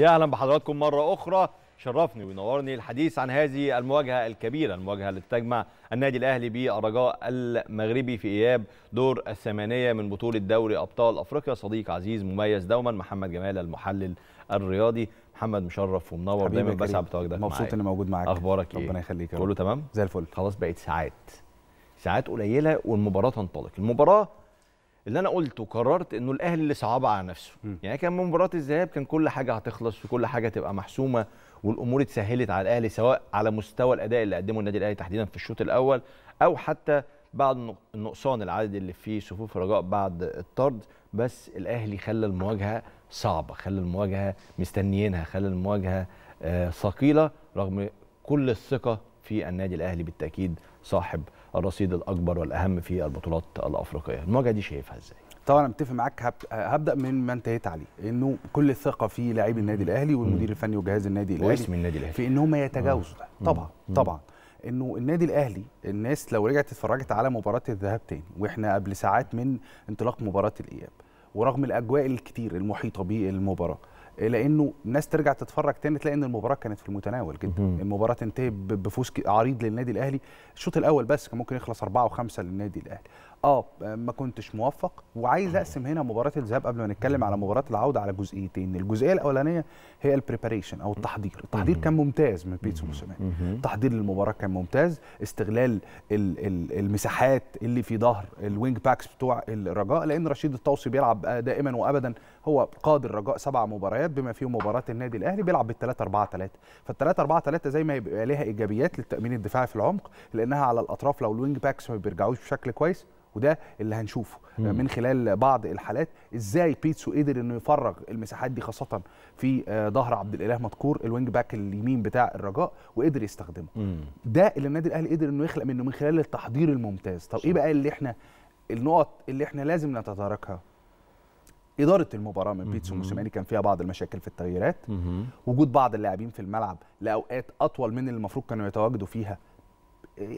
يا اهلا بحضراتكم مره اخرى شرفني وينورني الحديث عن هذه المواجهه الكبيره المواجهه التي تجمع النادي الاهلي بالرجاء المغربي في اياب دور الثمانيه من بطوله دوري ابطال افريقيا صديق عزيز مميز دوما محمد جمال المحلل الرياضي محمد مشرف ومنور دايما بسعى بتواجدك مبسوط اني موجود معاك اخبارك ايه ربنا يخليك كله تمام زي الفل خلاص بقت ساعات ساعات قليله والمباراه تنطلق المباراه اللي انا قلته قررت انه الاهلي اللي صعبها على نفسه م. يعني كان من مباراه الذهاب كان كل حاجه هتخلص وكل حاجه تبقى محسومه والامور اتسهلت على الاهلي سواء على مستوى الاداء اللي قدمه النادي الاهلي تحديدا في الشوط الاول او حتى بعد النقصان العدد اللي في صفوف الرجاء بعد الطرد بس الاهلي خلى المواجهه صعبه خلى المواجهه مستنيينها خلى المواجهه آه، ثقيله رغم كل الثقه في النادي الاهلي بالتاكيد صاحب الرصيد الاكبر والاهم في البطولات الافريقيه المواجهه دي شايفها ازاي طبعا انا متفق معاك هبدا من ما انتهيت عليه انه كل الثقه في لاعبي النادي الاهلي والمدير الفني وجهاز النادي الاهلي واسم النادي الاهلي في ان هم يتجاوزوا ده طبعا طبعا انه النادي الاهلي الناس لو رجعت اتفرجت على مباراه الذهاب تاني واحنا قبل ساعات من انطلاق مباراه الاياب ورغم الاجواء الكتير المحيطه بالمباراه لانه الناس ترجع تتفرج تاني تلاقي ان المباراه كانت في المتناول جدا المباراه تنتهي بفوز عريض للنادي الاهلي الشوط الاول بس كان ممكن يخلص 4 وخمسة 5 للنادي الاهلي اه ما كنتش موفق وعايز اقسم هنا مباراه الذهاب قبل ما نتكلم على مباراه العوده على جزئيتين الجزئيه الاولانيه هي البريباريشن او التحضير التحضير كان ممتاز من بيتسو موسيماني تحضير للمباراه كان ممتاز استغلال المساحات اللي في ظهر الوينج باكس بتوع الرجاء لان رشيد الطوسي بيلعب دائما وابدا هو قاد الرجاء سبع مباريات بما فيهم مباراه النادي الاهلي بيلعب بال 3 4 3 فال 3 4 3 زي ما يبقى ليها ايجابيات للتامين الدفاعي في العمق لانها على الاطراف لو الوينج باكس ما بيرجعوش بشكل كويس وده اللي هنشوفه مم. من خلال بعض الحالات ازاي بيتسو قدر انه يفرغ المساحات دي خاصه في آه، ظهر عبد الاله مدكور الوينج باك اليمين بتاع الرجاء وقدر يستخدمه مم. ده اللي النادي الاهلي قدر انه يخلق منه من خلال التحضير الممتاز طب ايه بقى اللي احنا النقط اللي احنا لازم نتداركها إدارة المباراة من بيتسو موسيماني كان فيها بعض المشاكل في التغييرات وجود بعض اللاعبين في الملعب لأوقات أطول من اللي المفروض كانوا يتواجدوا فيها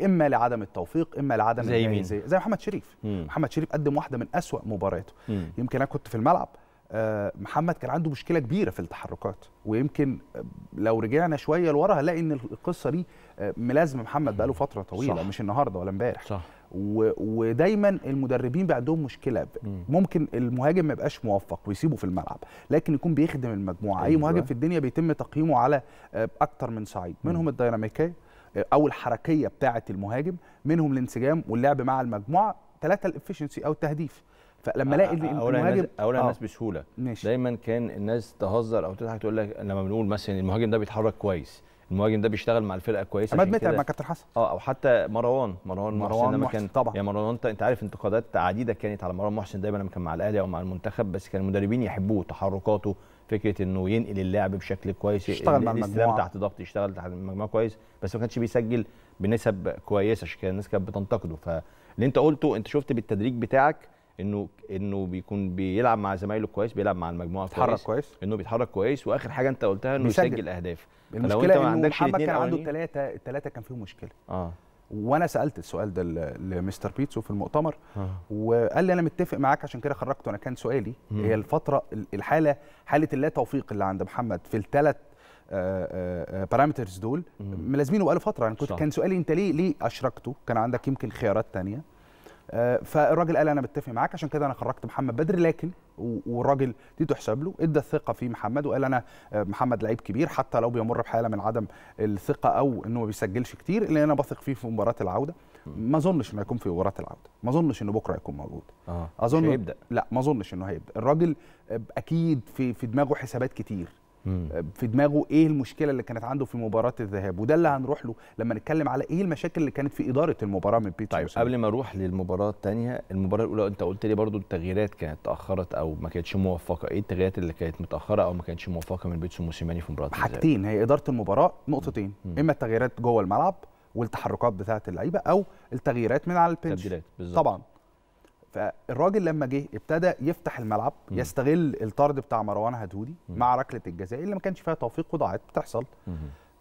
اما لعدم التوفيق اما لعدم زي مين؟ زي, زي محمد شريف مم. محمد شريف قدم واحده من أسوأ مبارياته يمكن انا كنت في الملعب آه، محمد كان عنده مشكله كبيره في التحركات ويمكن آه، لو رجعنا شويه لورا هنلاقي ان القصه دي آه، ملازمه محمد بقاله فتره طويله صح. مش النهارده ولا امبارح صح ودايما المدربين بقى عندهم مشكله ممكن المهاجم ما يبقاش موفق ويسيبه في الملعب لكن يكون بيخدم المجموعه اي مهاجم أيوة. في الدنيا بيتم تقييمه على اكتر من صعيد منهم الديناميكيه او الحركيه بتاعه المهاجم منهم الانسجام واللعب مع المجموعه ثلاثه الافشنسي او التهديف فلما الاقي المهاجم اولا الناس آه. بسهوله ماشي. دايما كان الناس تهزر او تضحك تقول لك لما بنقول مثلا المهاجم ده بيتحرك كويس المهاجم ده بيشتغل مع الفرقه كويس عماد متعب مع كابتن حسن اه او حتى مروان مروان مروان لما كان طبعا يعني مروان انت انت عارف انتقادات عديده كانت على مروان محسن دايما لما كان مع الاهلي او مع المنتخب بس كان المدربين يحبوه تحركاته فكره انه ينقل اللعب بشكل كويس يشتغل مع المجموعه تحت ضغط يشتغل تحت المجموعه كويس بس ما كانش بيسجل بنسب كويسه عشان كده الناس كانت بتنتقده فاللي انت قلته انت شفت بالتدريج بتاعك انه انه بيكون بيلعب مع زمايله كويس بيلعب مع المجموعه كويس بيتحرك كويس, انه بيتحرك كويس واخر حاجه انت قلتها انه يسجل اهداف المشكله لو انت ما عندكش محمد كان عنده ثلاثه الثلاثه كان فيهم مشكله اه وانا سالت السؤال ده لمستر بيتسو في المؤتمر آه. وقال لي انا متفق معاك عشان كده خرجته انا كان سؤالي مم. هي الفتره الحاله حاله اللا توفيق اللي عند محمد في الثلاث بارامترز آه، آه، دول ملازمينه بقاله فتره انا يعني كنت صح. كان سؤالي انت ليه ليه اشركته كان عندك يمكن خيارات تانية آه، فالراجل قال انا متفق معاك عشان كده انا خرجت محمد بدري لكن والراجل دي تحسب له ادى الثقه في محمد وقال انا آه، محمد لعيب كبير حتى لو بيمر بحاله من عدم الثقه او انه ما بيسجلش كتير اللي انا بثق فيه في مباراه العوده ما اظنش انه هيكون في مباراه العوده ما اظنش انه بكره هيكون موجود آه. اظن هيبدا لا ما اظنش انه هيبدا الراجل آه، اكيد في في دماغه حسابات كتير آه، في دماغه ايه المشكله اللي كانت عنده في مباراه الذهاب وده اللي هنروح له لما نتكلم على ايه المشاكل اللي كانت في اداره المباراه من بيتر طيب قبل ما اروح للمباراه الثانيه المباراه الاولى انت قلت لي برضو التغييرات كانت تاخرت او ما كانتش موفقه ايه التغييرات اللي كانت متاخره او ما كانتش موفقه من بيتسو موسيماني في مباراه حاجتين هي اداره المباراه نقطتين مم. اما التغييرات جوه الملعب والتحركات بتاعه اللعيبه او التغييرات من على البنش طبعا فالراجل لما جه ابتدى يفتح الملعب م. يستغل الطرد بتاع مروان هدهودي م. مع ركله الجزاء اللي ما كانش فيها توفيق وضاعت بتحصل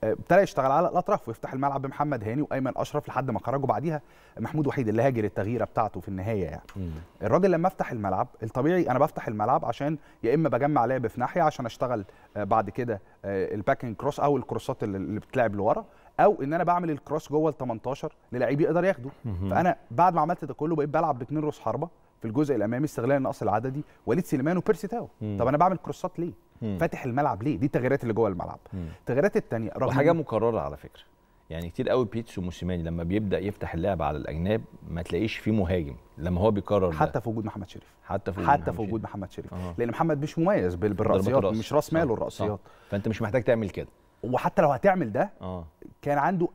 آه، ابتدى يشتغل على الاطراف ويفتح الملعب بمحمد هاني وايمن اشرف لحد ما خرجوا بعديها محمود وحيد اللي هاجر التغييره بتاعته في النهايه يعني الراجل لما افتح الملعب الطبيعي انا بفتح الملعب عشان يا اما بجمع لعب في ناحيه عشان اشتغل آه، بعد كده آه، الباكنج كروس او الكروسات اللي بتتلعب لورا او ان انا بعمل الكروس جوه ال 18 للعيب يقدر ياخده فانا بعد ما عملت ده كله بقيت بلعب باثنين رؤوس حربه في الجزء الامامي استغلال النقص العددي وليد سليمان وبيرسي تاو طب انا بعمل كروسات ليه فاتح الملعب ليه دي التغييرات اللي جوه الملعب التغييرات الثانيه رغم حاجه مكرره على فكره يعني كتير قوي بيتسو موسيماني لما بيبدا يفتح اللعب على الاجناب ما تلاقيش فيه مهاجم لما هو بيكرر حتى في وجود محمد شريف حتى في وجود حتى في وجود محمد شريف, محمد شريف. آه. لان محمد مش مميز بالراسيات مش راس ماله الراسيات فانت مش محتاج تعمل كده وحتى لو هتعمل ده آه. كان عنده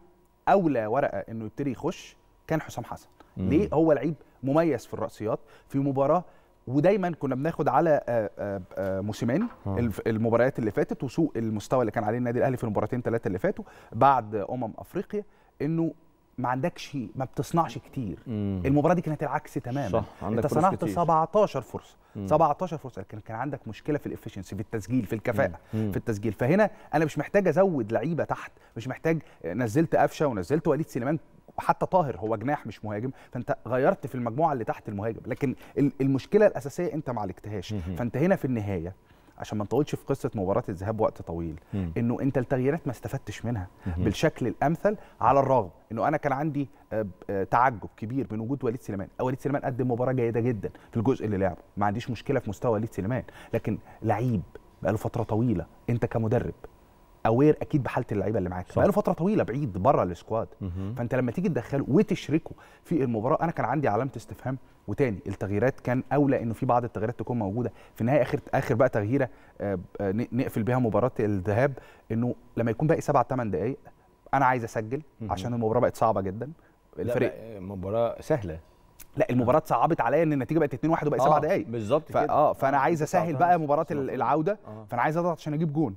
اولى ورقه انه يبتدي يخش كان حسام حسن مم. ليه هو لعيب مميز في الرأسيات في مباراه ودايما كنا بناخد على آه، آه، آه، موسيماني المباريات اللي فاتت وسوء المستوى اللي كان عليه النادي الاهلي في المباراتين ثلاثه اللي فاتوا بعد امم افريقيا انه ما عندكش ما بتصنعش كتير مم. المباراه دي كانت العكس تماما صح. عندك انت صنعت 17 فرصه مم. 17 فرصه لكن كان عندك مشكله في الافشنسي في التسجيل في الكفاءه مم. في التسجيل فهنا انا مش محتاج ازود لعيبه تحت مش محتاج نزلت قفشه ونزلت وليد سليمان وحتى طاهر هو جناح مش مهاجم فانت غيرت في المجموعه اللي تحت المهاجم لكن المشكله الاساسيه انت ما عالجتهاش فانت هنا في النهايه عشان ما نطولش في قصه مباراه الذهاب وقت طويل مم. انه انت التغييرات ما استفدتش منها مم. بالشكل الامثل على الرغم انه انا كان عندي آه، آه، تعجب كبير من وجود وليد سليمان وليد سليمان قدم مباراه جيده جدا في الجزء اللي لعبه ما عنديش مشكله في مستوى وليد سليمان لكن لعيب بقاله فتره طويله انت كمدرب اوير اكيد بحاله اللعيبه اللي معاك بقاله فتره طويله بعيد بره السكواد فانت لما تيجي تدخله وتشركه في المباراه انا كان عندي علامه استفهام وتاني التغييرات كان اولى انه في بعض التغييرات تكون موجوده في النهايه اخر اخر بقى تغييره آه، آه، نقفل بيها مباراه الذهاب انه لما يكون باقي سبع ثمان دقائق انا عايز اسجل عشان المباراه بقت صعبه جدا الفريق آه، مباراه سهله لا المباراه صعبت عليا ان النتيجه بقت 2-1 وبقت آه سبع دقائق بالظبط كده اه فانا عايز اسهل بقى مباراه العوده آه. فانا عايز اضغط عشان اجيب جون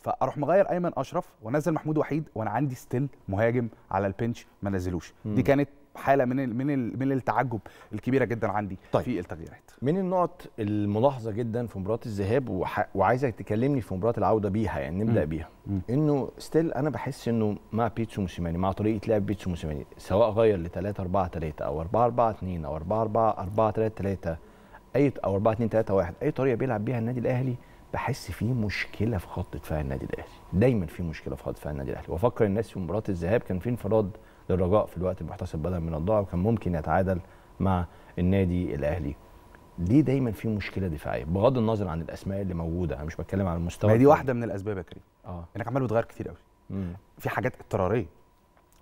فاروح مغير ايمن اشرف وانزل محمود وحيد وانا عندي ستيل مهاجم على البنش ما نزلوش دي كانت حاله من من من التعجب الكبيره جدا عندي طيب. في التغييرات من النقط الملاحظه جدا في مباراه الذهاب وعايزك تكلمني في مباراه العوده بيها يعني نبدا بيها انه ستيل انا بحس انه مع بيتسو موسيماني مع طريقه لعب بيتسو موسيماني سواء غير ل 3 4 3 او 4 4 2 او 4 4 4 3 3 اي او 4 2 3 1 اي طريقه بيلعب بيها النادي الاهلي بحس في مشكله في خط دفاع النادي الاهلي دايما في مشكله في خط دفاع النادي الاهلي وافكر الناس في مباراه الذهاب كان في انفراد للرجاء في الوقت المحتسب بدل من الضائع وكان ممكن يتعادل مع النادي الاهلي ليه دايما في مشكله دفاعيه بغض النظر عن الاسماء اللي موجوده انا مش بتكلم على المستوى دي واحده من الاسباب يا كريم اه انك عمال بتغير كتير قوي في حاجات اضطراريه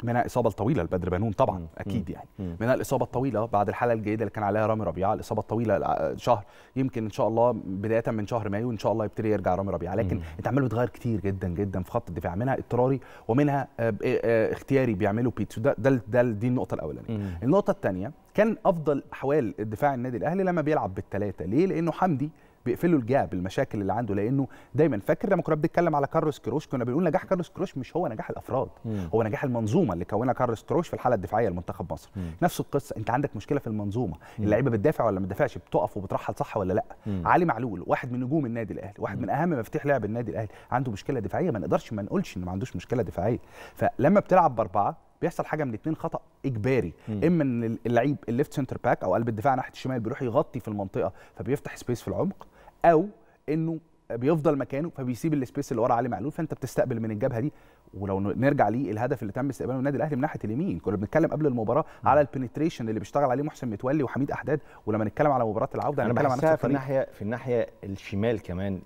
منها الاصابه الطويله لبدر بنون طبعا مم. اكيد يعني مم. منها الاصابه الطويله بعد الحاله الجيده اللي كان عليها رامي ربيعه الاصابه الطويله شهر يمكن ان شاء الله بدايه من شهر مايو ان شاء الله يبتدي يرجع رامي ربيعه لكن مم. انت عمال بتغير كتير جدا جدا في خط الدفاع منها اضطراري ومنها آه، آه، اختياري بيعمله بيتسو ده ده, ده دي النقطه الاولانيه النقطه الثانيه كان افضل احوال دفاع النادي الاهلي لما بيلعب بالثلاثه ليه لانه حمدي بيقفلوا الجاب المشاكل اللي عنده لانه دايما فاكر لما كنا بنتكلم على كارلوس كروش كنا بنقول نجاح كارلوس كروش مش هو نجاح الافراد مم. هو نجاح المنظومه اللي كونها كارلوس كروش في الحاله الدفاعيه لمنتخب مصر مم. نفس القصه انت عندك مشكله في المنظومه اللعيبه بتدافع ولا ما بتدافعش بتقف وبترحل صح ولا لا مم. علي معلول واحد من نجوم النادي الاهلي واحد مم. من اهم مفاتيح لعب النادي الاهلي عنده مشكله دفاعيه ما نقدرش ما نقولش ان ما عندوش مشكله دفاعيه فلما بتلعب باربعه بيحصل حاجه من الاثنين خطا اجباري م. اما ان اللعيب الليفت سنتر باك او قلب الدفاع ناحيه الشمال بيروح يغطي في المنطقه فبيفتح سبيس في العمق او انه بيفضل مكانه فبيسيب السبيس اللي ورا علي معلول فانت بتستقبل من الجبهه دي ولو نرجع ليه الهدف اللي تم استقباله النادي الاهلي من ناحيه اليمين كنا بنتكلم قبل المباراه م. على البنتريشن اللي بيشتغل عليه محسن متولي وحميد احداد ولما نتكلم على مباراه العوده انا بتكلم على نفس في الناحيه في الناحيه الشمال كمان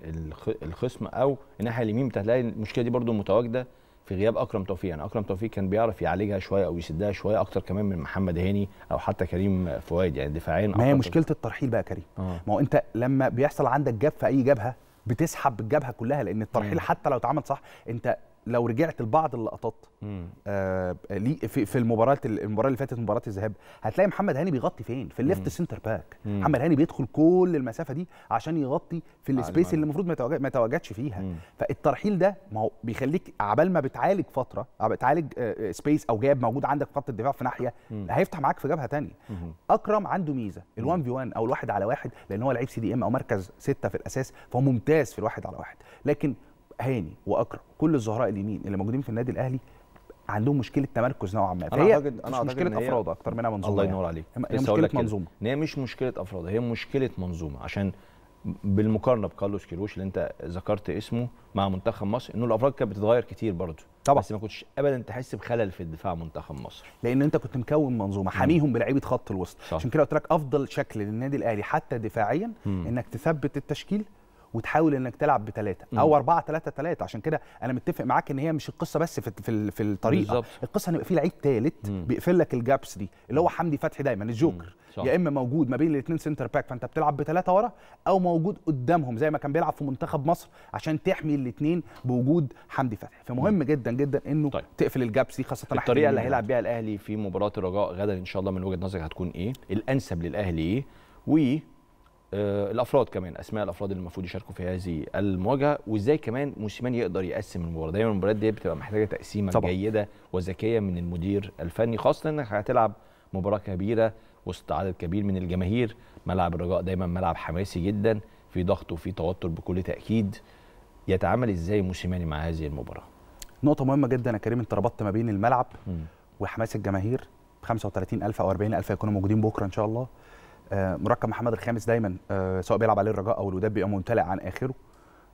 الخصم او الناحيه اليمين بتلاقي المشكله دي برده متواجده في غياب اكرم توفيق يعني اكرم توفيق كان بيعرف يعالجها شويه او يسدها شويه اكتر كمان من محمد هاني او حتى كريم فؤاد يعني دفاعيا ما هي مشكله الترحيل بقى كريم آه. ما هو انت لما بيحصل عندك جاب في اي جبهه بتسحب الجبهه كلها لان الترحيل مم. حتى لو اتعمل صح انت لو رجعت لبعض اللقطات آه في, في المباراه المباراه اللي فاتت مباراه الذهاب هتلاقي محمد هاني بيغطي فين في الليفت سنتر باك مم. محمد هاني بيدخل كل المسافه دي عشان يغطي في السبيس اللي المفروض ما يتواجدش فيها مم. فالترحيل ده ما هو بيخليك عبال ما بتعالج فتره بتعالج آه،, آه سبيس او جاب موجود عندك في خط الدفاع في ناحيه مم. هيفتح معاك في جبهه ثانيه اكرم عنده ميزه ال1 في وان او الواحد على واحد لان هو لعيب سي دي ام او مركز سته في الاساس فهو ممتاز في الواحد على واحد لكن هاني واكرم كل الظهراء اليمين اللي موجودين في النادي الاهلي عندهم مشكله تمركز نوعا ما فهي أنا مش أنا مش مشكله هي... افراد اكتر منها منظومه الله يعني. ينور عليك هي مشكله منظومه ان هي مش مشكله افراد هي مشكله منظومه عشان بالمقارنه بكارلوس كيروش اللي انت ذكرت اسمه مع منتخب مصر انه الافراد كانت بتتغير كتير برضه طبعا بس ما كنتش ابدا تحس بخلل في الدفاع منتخب مصر لان انت كنت مكون منظومه حاميهم بلعيبه خط الوسط عشان كده قلت لك افضل شكل للنادي الاهلي حتى دفاعيا مم. انك تثبت التشكيل وتحاول انك تلعب بثلاثه او أربعة ثلاثة ثلاثة عشان كده انا متفق معاك ان هي مش القصه بس في في, في الطريقه بالزبط. القصه ان يبقى في لعيب ثالث بيقفل لك الجابس دي اللي هو حمدي فتحي دايما الجوكر يا اما موجود ما بين الاثنين سنتر باك فانت بتلعب بثلاثه ورا او موجود قدامهم زي ما كان بيلعب في منتخب مصر عشان تحمي الاثنين بوجود حمدي فتحي فمهم جدا جدا انه طيب. تقفل الجابس دي خاصه الطريقه اللي هيلعب بيها الاهلي في مباراه الرجاء غدا ان شاء الله من وجهه نظرك هتكون ايه الانسب للاهلي ايه و آه، الافراد كمان اسماء الافراد اللي المفروض يشاركوا في هذه المواجهه وازاي كمان موسيماني يقدر يقسم المباراه دايما المباريات دي بتبقى محتاجه تقسيمه طبعا. جيده وذكيه من المدير الفني خاصه انك هتلعب مباراه كبيره وسط عدد كبير من الجماهير ملعب الرجاء دايما ملعب حماسي جدا في ضغط وفي توتر بكل تاكيد يتعامل ازاي موسيماني مع هذه المباراه نقطه مهمه جدا يا كريم انت ربطت ما بين الملعب م. وحماس الجماهير 35000 او 40000 هيكونوا موجودين بكره ان شاء الله آه، مركب محمد الخامس دايما آه، سواء بيلعب عليه الرجاء او الوداد بيبقى ممتلئ عن اخره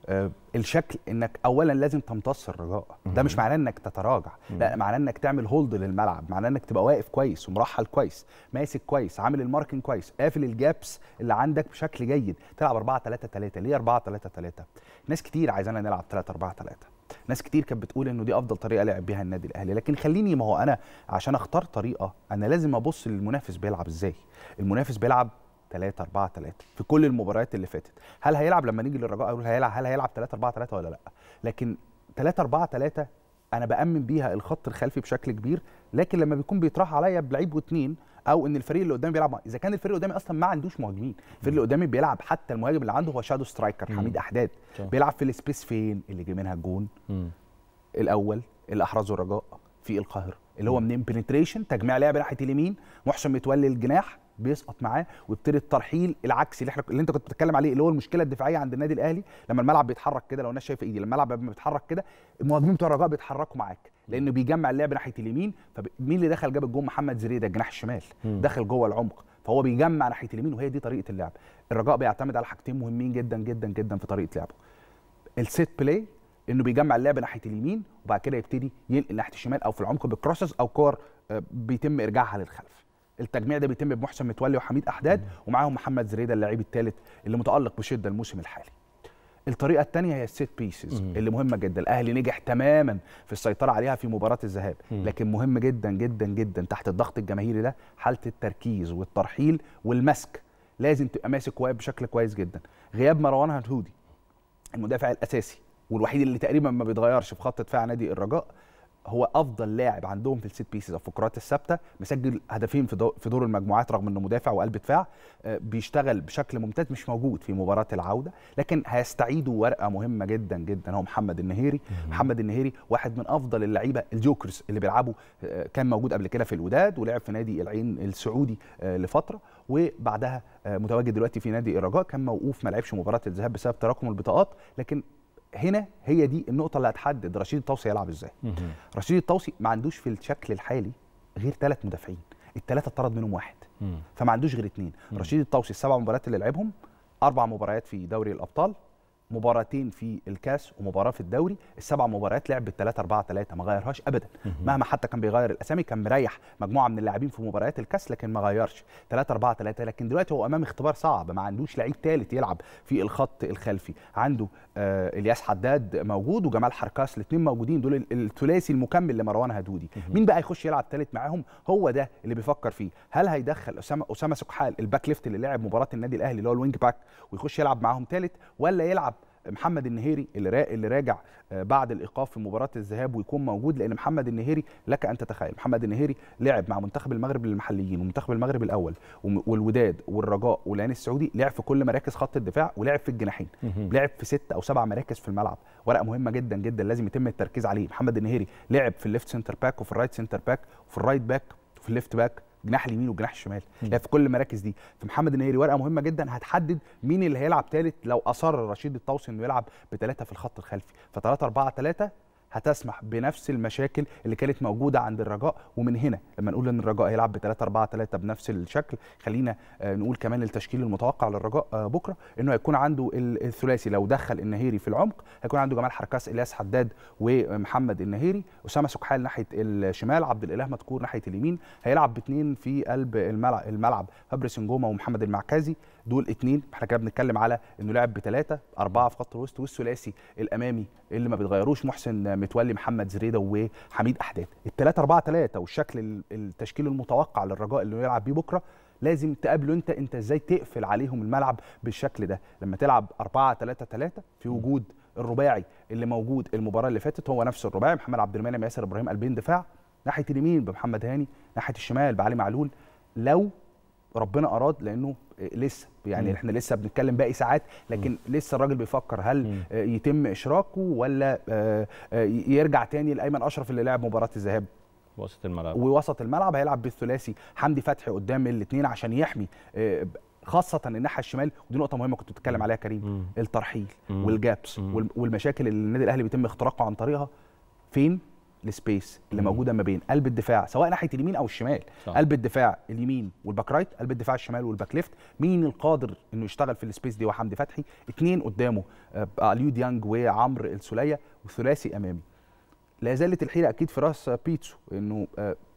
آه، الشكل انك اولا لازم تمتص الرجاء ده مش معناه انك تتراجع لا معناه انك تعمل هولد للملعب معناه انك تبقى واقف كويس ومرحل كويس ماسك كويس عامل الماركنج كويس قافل الجابس اللي عندك بشكل جيد تلعب 4 3 3 ليه 4 3 3 ناس كتير عايزانا نلعب 3 4 3 ناس كتير كانت بتقول انه دي افضل طريقه لعب بيها النادي الاهلي لكن خليني ما هو انا عشان اختار طريقه انا لازم ابص للمنافس بيلعب ازاي المنافس بيلعب 3 4 3 في كل المباريات اللي فاتت هل هيلعب لما نيجي للرجاء اقول هيلعب هل هيلعب 3 4 3 ولا لا لكن 3 4 3 انا بامن بيها الخط الخلفي بشكل كبير لكن لما بيكون بيطرح عليا بلعيب واثنين او ان الفريق اللي قدامي بيلعب اذا كان الفريق اللي قدامي اصلا ما عندوش مهاجمين الفريق اللي قدامي بيلعب حتى المهاجم اللي عنده هو شادو سترايكر حميد احداد بيلعب في السبيس فين اللي جه منها الجون الاول اللي احرزه الرجاء في القاهره اللي هو منين بنتريشن تجميع لعب ناحيه اليمين محسن متولي الجناح بيسقط معاه ويبتدي الترحيل العكسي اللي احنا اللي انت كنت بتتكلم عليه اللي هو المشكله الدفاعيه عند النادي الاهلي لما الملعب بيتحرك كده لو الناس شايفه ايدي لما الملعب بيتحرك كده المهاجمين بتوع الرجاء بيتحركوا معاك لانه بيجمع اللعب ناحيه اليمين فمين اللي دخل جاب الجون محمد زريده الجناح الشمال دخل جوه العمق فهو بيجمع ناحيه اليمين وهي دي طريقه اللعب الرجاء بيعتمد على حاجتين مهمين جدا جدا جدا في طريقه لعبه السيت بلاي انه بيجمع اللعب ناحيه اليمين وبعد كده يبتدي ينقل ناحيه الشمال او في العمق بكروسز او كور آه، بيتم ارجاعها للخلف التجميع ده بيتم بمحسن متولي وحميد احداد ومعاهم محمد زريده اللاعب الثالث اللي متالق بشده الموسم الحالي الطريقه الثانيه هي السيت بيسز اللي مهمه جدا الاهلي نجح تماما في السيطره عليها في مباراه الذهاب لكن مهم جدا جدا جدا تحت الضغط الجماهيري ده حاله التركيز والترحيل والمسك لازم تبقى ماسك واقف بشكل كويس جدا غياب مروان هنهودي المدافع الاساسي والوحيد اللي تقريبا ما بيتغيرش في خط دفاع نادي الرجاء هو افضل لاعب عندهم في الست بيسز او في الكرات الثابته مسجل هدفين في في دور المجموعات رغم انه مدافع وقلب دفاع آه، بيشتغل بشكل ممتاز مش موجود في مباراه العوده لكن هيستعيدوا ورقه مهمه جدا جدا هو محمد النهيري محمد النهيري واحد من افضل اللعيبه الجوكرز اللي بيلعبوا آه، كان موجود قبل كده في الوداد ولعب في نادي العين السعودي آه، لفتره وبعدها متواجد دلوقتي في نادي الرجاء كان موقوف ما لعبش مباراه الذهاب بسبب تراكم البطاقات لكن هنا هي دي النقطه اللي هتحدد رشيد الطوسي هيلعب ازاي رشيد الطوسي ما عندوش في الشكل الحالي غير ثلاث مدافعين الثلاثه اتطرد منهم واحد فما عندوش غير اثنين رشيد الطوسي السبع مباريات اللي لعبهم اربع مباريات في دوري الابطال مباراتين في الكاس ومباراه في الدوري السبع مباريات لعب بال 3 4 3 ما غيرهاش ابدا مهما حتى كان بيغير الاسامي كان مريح مجموعه من اللاعبين في مباريات الكاس لكن ما غيرش 3 4 3 لكن دلوقتي هو امام اختبار صعب ما عندوش لعيب ثالث يلعب في الخط الخلفي عنده آه الياس حداد موجود وجمال حركاس الاثنين موجودين دول الثلاثي المكمل لمروان هدودي مين بقى هيخش يلعب ثالث معاهم هو ده اللي بيفكر فيه هل هيدخل اسامه اسامه سكحال الباك ليفت اللي لعب مباراه النادي الاهلي اللي هو الوينج باك ويخش يلعب معاهم ثالث ولا يلعب محمد النهيري اللي اللي راجع آه، بعد الايقاف في مباراه الذهاب ويكون موجود لان محمد النهيري لك ان تتخيل محمد النهيري لعب مع منتخب المغرب للمحليين ومنتخب المغرب الاول والوداد والرجاء والعين السعودي لعب في كل مراكز خط الدفاع ولعب في الجناحين لعب في ست او سبع مراكز في الملعب ورقه مهمه جدا جدا لازم يتم التركيز عليه محمد النهيري لعب في الليفت سنتر باك وفي الرايت سنتر باك وفي الرايت باك وفي الليفت باك جناح اليمين وجناح الشمال يعني في كل المراكز دي فمحمد النيري ورقه مهمه جدا هتحدد مين اللي هيلعب ثالث لو اصر رشيد الطوسي انه يلعب بثلاثه في الخط الخلفي 3 4 3 هتسمح بنفس المشاكل اللي كانت موجوده عند الرجاء ومن هنا لما نقول ان الرجاء هيلعب ب 3 4 3 بنفس الشكل خلينا آه، نقول كمان التشكيل المتوقع للرجاء آه، بكره انه هيكون عنده الثلاثي لو دخل النهيري في العمق هيكون عنده جمال حركاس الياس حداد ومحمد النهيري اسامه سكحال ناحيه الشمال عبد الاله مدكور ناحيه اليمين هيلعب باثنين في قلب الملعب فابريس نجومه ومحمد المعكازي دول اتنين احنا كده بنتكلم على انه لعب بثلاثه اربعه في خط الوسط والثلاثي الامامي اللي ما بيتغيروش محسن متولي محمد زريده وحميد احداد الثلاثه اربعه ثلاثه والشكل التشكيل المتوقع للرجاء اللي يلعب بيه بكره لازم تقابله انت انت ازاي تقفل عليهم الملعب بالشكل ده لما تلعب اربعه ثلاثه ثلاثه في وجود الرباعي اللي موجود المباراه اللي فاتت هو نفس الرباعي محمد عبد المنعم ياسر ابراهيم قلبين دفاع ناحيه اليمين بمحمد هاني ناحيه الشمال بعلي معلول لو ربنا اراد لانه إيه، لسه يعني م. احنا لسه بنتكلم باقي ساعات لكن م. لسه الراجل بيفكر هل م. آه، يتم اشراكه ولا آه، آه، يرجع تاني لايمن اشرف اللي لعب مباراه الذهاب وسط الملعب ووسط الملعب هيلعب بالثلاثي حمدي فتحي قدام الاثنين عشان يحمي خاصة الناحية الشمال ودي نقطة مهمة كنت بتتكلم عليها كريم مم. الترحيل والجابس والمشاكل اللي النادي الأهلي بيتم اختراقه عن طريقها فين السبيس اللي مم. موجوده ما بين قلب الدفاع سواء ناحيه اليمين او الشمال صح. قلب الدفاع اليمين والباك رايت قلب الدفاع الشمال والباك ليفت مين القادر انه يشتغل في السبيس دي وحمدي فتحي اثنين قدامه اليو آه، آه، ديانج وعمرو السوليه وثلاثي امامي لا زالت الحيره اكيد في راس آه، بيتسو انه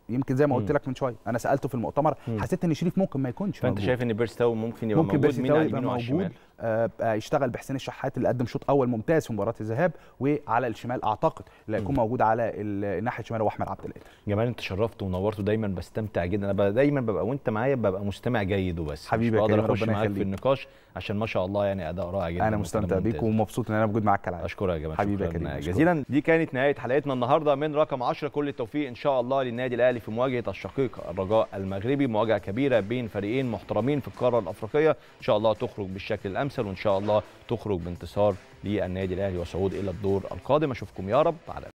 يمكن زي ما قلت لك من شويه انا سالته في المؤتمر حسيت ان شريف ممكن ما يكونش فانت موجود. شايف ان بيرستاو ممكن يبقى ممكن موجود مين على اليمين وعلى الشمال آه، آه، يشتغل بحسين الشحات اللي قدم شوط اول ممتاز في مباراه الذهاب وعلى الشمال اعتقد اللي هيكون موجود على الناحيه الشمال هو احمد عبد القادر جمال انت شرفت ونورت دايما بستمتع جدا انا دايما ببقى وانت معايا ببقى مستمع جيد وبس حبيبي مش بقدر اخش معاك في النقاش عشان ما شاء الله يعني اداء رائع جدا انا مستمتع بيك ومبسوط ان انا موجود معاك كالعاده اشكرك يا جمال حبيبي شكرا جزيلا دي كانت نهايه حلقتنا النهارده من رقم 10 كل التوفيق ان شاء الله للنادي الاهلي في مواجهه الشقيق الرجاء المغربي مواجهه كبيره بين فريقين محترمين في القاره الافريقيه ان شاء الله تخرج بالشكل الامثل الأمثل وإن شاء الله تخرج بانتصار للنادي الأهلي وصعود إلى الدور القادم أشوفكم يا رب على